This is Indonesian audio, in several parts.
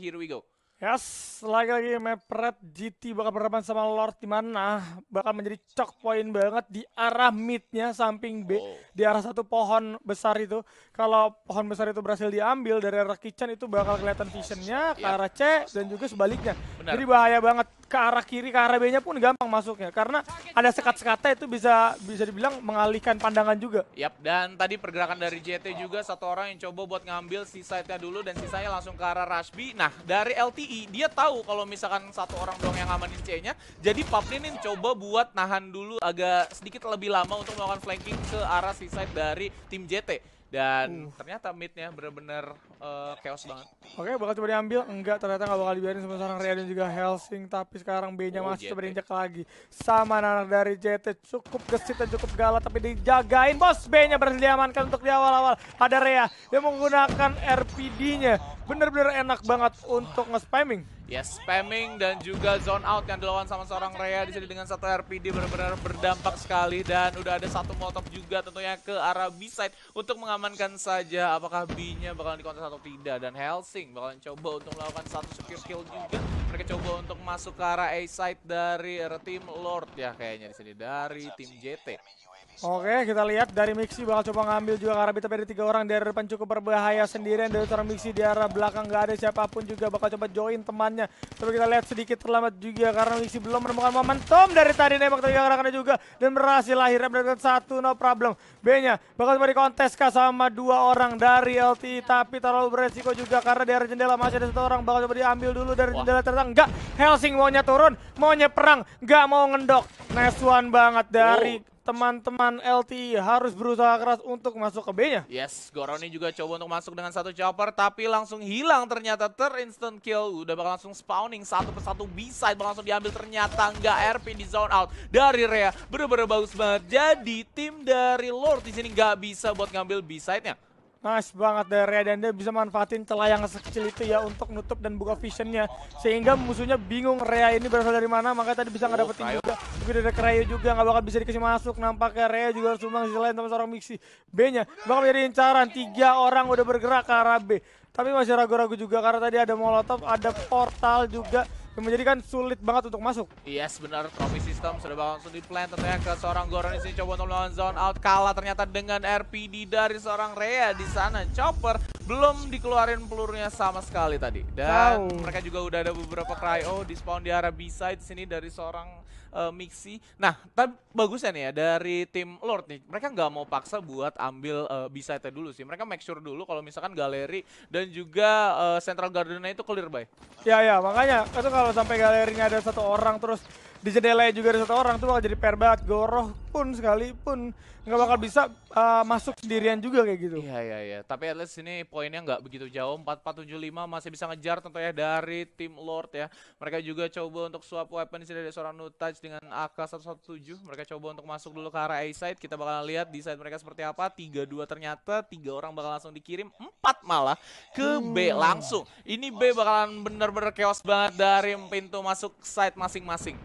here we go. Yes, lagi-lagi mepret GT bakal berhadapan sama Lord di mana bakal menjadi cok poin banget di arah midnya samping B oh. di arah satu pohon besar itu. Kalau pohon besar itu berhasil diambil dari arah kitchen itu bakal kelihatan visionnya ke arah C dan juga sebaliknya. Benar. Jadi bahaya banget ke arah kiri ke arah B-nya pun gampang masuknya karena ada sekat-sekatnya itu bisa bisa dibilang mengalihkan pandangan juga. Yap, dan tadi pergerakan dari JT juga satu orang yang coba buat ngambil si side-nya dulu dan sisanya langsung ke arah Rashbi. Nah, dari LTI e, dia tahu kalau misalkan satu orang doang yang ngamanin C-nya, jadi Paplinin coba buat nahan dulu agak sedikit lebih lama untuk melakukan flanking ke arah si side dari tim JT dan uh. ternyata midnya bener-bener uh, chaos banget. Oke, okay, bakal coba diambil. Enggak, ternyata nggak bakal dibiarin sama seorang Ria dan juga Helsing. Tapi sekarang B-nya oh, masih coba diinjak lagi. Sama anak dari JT. Cukup gesit dan cukup galak, tapi dijagain. Bos B-nya berhasil diamankan untuk di awal-awal. Ada Rea, dia menggunakan RPD-nya. Bener-bener enak banget untuk nge-spamming ya spamming dan juga zone out yang dilawan sama seorang Rhea di sini dengan satu RPD benar-benar berdampak sekali dan udah ada satu motop juga tentunya ke arah B side untuk mengamankan saja apakah B-nya bakalan dikontes atau tidak dan Helsing bakalan coba untuk melakukan satu secure kill juga mereka coba untuk masuk ke arah A side dari tim Lord ya kayaknya di sini dari tim JT Oke, kita lihat dari Mixi bakal coba ngambil juga Karabita dari tiga orang dari depan cukup berbahaya sendirian dari seorang Mixi di arah belakang nggak ada siapapun juga bakal coba join temannya. Tapi kita lihat sedikit terlambat juga karena Mixi belum menemukan momentum dari tadi nembak tapi gerakannya juga dan berhasil akhirnya mendapatkan satu no problem. B-nya bakal coba dikontes sama dua orang dari LT tapi terlalu beresiko juga karena dari jendela masih ada satu orang bakal coba diambil dulu dari jendela tertang. enggak Helsing maunya turun, maunya perang, nggak mau ngendok. Nice one banget dari oh teman-teman LTI harus berusaha keras untuk masuk ke B-nya. Yes, Goroni juga coba untuk masuk dengan satu chopper, tapi langsung hilang ternyata terinstant kill. Udah bakal langsung spawning satu persatu B-side, langsung diambil ternyata nggak RP di zone out dari Rea. Bener-bener bagus banget. Jadi tim dari Lord di sini nggak bisa buat ngambil B-side-nya. Nice banget dari dan dia bisa manfaatin celah yang sekecil itu ya untuk nutup dan buka visionnya sehingga musuhnya bingung Rea ini berasal dari mana makanya tadi bisa nggak oh, dapetin juga begitu ada Krayo juga nggak bakal bisa dikasih masuk nampaknya Rea juga harus sumbang sisi sama seorang Mixi B nya bakal jadi incaran tiga orang udah bergerak ke arah B tapi masih ragu-ragu juga karena tadi ada Molotov ada Portal juga yang menjadikan sulit banget untuk masuk. Yes, iya, benar. Trophy system sudah langsung di-plan tentunya ke seorang Goron di sini coba untuk melawan zone out. Kalah ternyata dengan RPD dari seorang Rea di sana. Chopper belum dikeluarin pelurunya sama sekali tadi. Dan wow. mereka juga udah ada beberapa cryo di spawn di arah B-side sini dari seorang uh, Mixi. Nah, tapi bagusnya nih ya dari tim Lord nih. Mereka nggak mau paksa buat ambil uh, eh, b side dulu sih. Mereka make sure dulu kalau misalkan galeri dan juga uh, Central garden itu clear, Bay. Ya, ya, makanya itu kalau sampai galerinya ada satu orang terus di jendelanya juga ada satu orang tuh bakal jadi PR banget. Goroh pun sekalipun nggak bakal bisa uh, masuk sendirian juga kayak gitu. Iya iya iya. Tapi at least ini poinnya nggak begitu jauh. 4475 masih bisa ngejar tentunya dari tim Lord ya. Mereka juga coba untuk swap weapon sini dari seorang Nutouch dengan AK117. Mereka coba untuk masuk dulu ke arah A side. Kita bakal lihat di side mereka seperti apa. 32 ternyata tiga orang bakal langsung dikirim, empat malah ke B hmm. langsung. Ini B bakalan bener-bener chaos banget dari pintu masuk side masing-masing.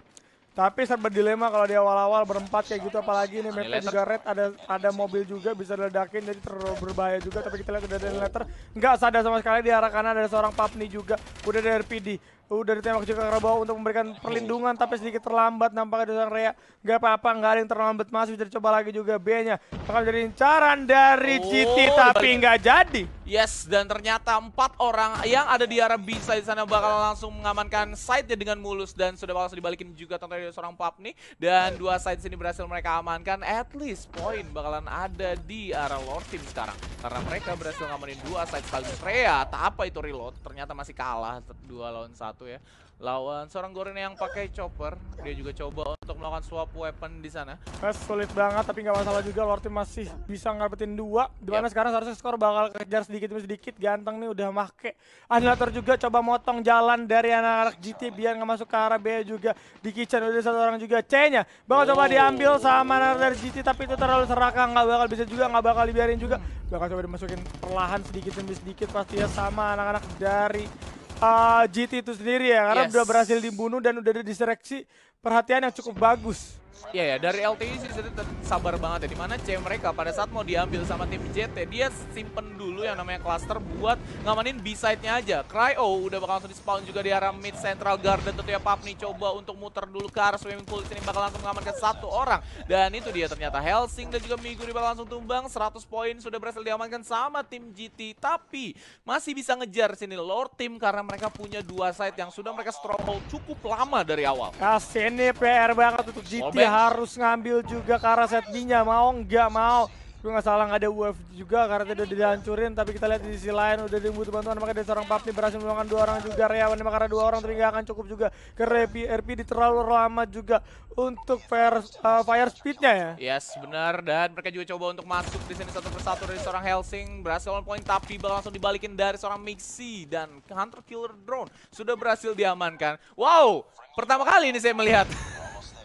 Tapi serba dilema kalau di awal-awal berempat kayak gitu apalagi ini map juga red ada ada mobil juga bisa ledakin jadi terlalu berbahaya juga tapi kita lihat udah dari letter nggak sadar sama sekali di arah kanan ada seorang Papni juga udah dari PD Udah ditembak juga Karabau untuk memberikan perlindungan tapi sedikit terlambat nampaknya dari Rea. Gak apa-apa, gak ada yang terlambat masih bisa dicoba lagi juga B-nya. Bakal jadi incaran dari oh, Citi tapi nggak jadi. Yes, dan ternyata empat orang yang ada di arah bisa di sana bakal langsung mengamankan side-nya dengan mulus dan sudah bakal dibalikin juga tentunya dari seorang pub nih dan dua side sini berhasil mereka amankan at least poin bakalan ada di arah Lord Team sekarang karena mereka berhasil ngamanin dua side sekaligus Rea. Apa itu reload? Ternyata masih kalah dua lawan satu ya lawan seorang Goreng yang pakai chopper dia juga coba untuk melakukan swap weapon di sana nah, sulit banget tapi nggak masalah juga Lord Team masih bisa ngapetin dua dimana yep. sekarang seharusnya skor bakal kejar sedikit demi sedikit ganteng nih udah make anulator juga coba motong jalan dari anak-anak GT biar nggak masuk ke arah B juga di kitchen udah satu orang juga C nya bakal oh. coba diambil sama anak dari GT tapi itu terlalu serakah nggak bakal bisa juga nggak bakal dibiarin juga hmm. bakal coba dimasukin perlahan sedikit demi sedikit pastinya sama anak-anak dari uh, ah, GT itu sendiri ya karena yes. udah berhasil dibunuh dan udah ada distraksi perhatian yang cukup bagus. Iya ya, dari LTI sih sabar banget ya. Dimana C mereka pada saat mau diambil sama tim JT, dia simpen dulu yang namanya cluster buat ngamanin B-side-nya aja. Cryo udah bakal langsung di-spawn juga di arah mid central garden. Tentunya Papni coba untuk muter dulu ke arah swimming pool. sini bakal langsung mengamankan satu orang. Dan itu dia ternyata Helsing dan juga Miguri bakal langsung tumbang. 100 poin sudah berhasil diamankan sama tim GT. Tapi masih bisa ngejar sini Lord Team karena mereka punya dua side yang sudah mereka stronghold cukup lama dari awal. Kasian ini PR banget untuk GT harus ngambil juga karena Mau nggak mau. Gue nggak salah nggak ada wave juga karena tidak dihancurin tapi kita lihat di sisi lain udah dibutuh bantuan maka dari seorang Papni berhasil meluangkan dua orang juga Reawan maka karena dua orang terhingga akan cukup juga ke RP, RP di terlalu lama juga untuk fire, uh, fire speednya ya. Yes benar dan mereka juga coba untuk masuk di sini satu persatu dari seorang Helsing berhasil on point tapi langsung dibalikin dari seorang Mixi dan Hunter Killer Drone sudah berhasil diamankan. Wow pertama kali ini saya melihat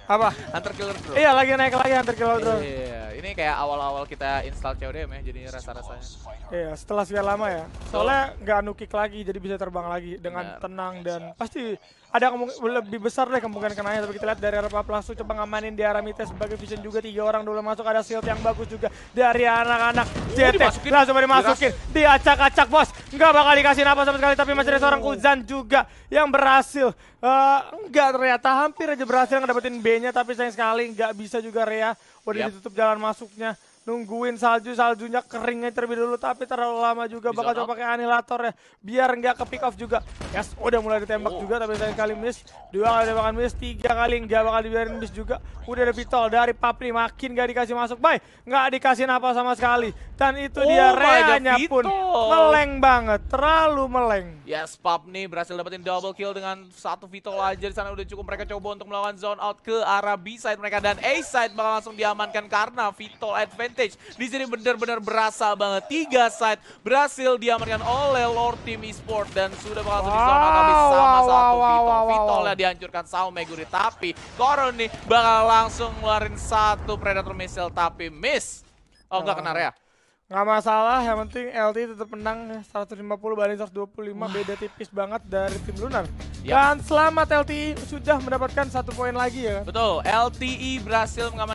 apa Hunter Killer Drone. Iya lagi naik lagi Hunter Killer Drone. Iya ini kayak awal-awal kita install CODM ya, jadi rasa-rasanya. Iya, setelah sekian lama ya. Soalnya nggak so, nukik lagi, jadi bisa terbang lagi dengan bener. tenang dan pasti ada lebih besar deh kemungkinan kenanya. Tapi kita lihat dari arah pelaku, coba ngamanin di Aramita sebagai vision juga. Tiga orang dulu masuk, ada shield yang bagus juga dari anak-anak oh, JT. -anak. Langsung dimasukin, diacak-acak bos. Nggak bakal dikasih apa sama sekali, tapi masih ada seorang oh. Kuzan juga yang berhasil. Uh, nggak ternyata, hampir aja berhasil ngedapetin B-nya, tapi sayang sekali nggak bisa juga Rea udah yep. ditutup jalan masuknya nungguin salju-saljunya keringnya terlebih dulu tapi terlalu lama juga bakal coba pakai anilator ya biar nggak ke pick off juga yes udah mulai ditembak oh. juga tapi sayang kali miss dua kali bakal miss tiga kali nggak bakal dibiarin miss juga udah ada pitol dari Papri makin nggak dikasih masuk baik nggak dikasih apa sama sekali dan itu dia oh reanya pun meleng banget terlalu meleng yes Pap nih berhasil dapetin double kill dengan satu vitol aja di sana udah cukup mereka coba untuk melawan zone out ke arah B side mereka dan A side bakal langsung diamankan karena vitol advance advantage. Di sini benar-benar berasa banget. Tiga side berhasil diamankan oleh Lord Team Esport dan sudah bakal wow, zona habis sama wow, satu wow, Vito. Wow, Vito lah dihancurkan sama Meguri tapi Koron nih bakal langsung ngeluarin satu Predator Missile tapi miss. Oh, enggak kena ya? Nggak masalah, yang penting LT tetap menang 150 banding 125, Wah. beda tipis banget dari tim Lunar. Yep. Ya. Dan selamat LTI sudah mendapatkan satu poin lagi ya. Betul, LTI e berhasil mengamankan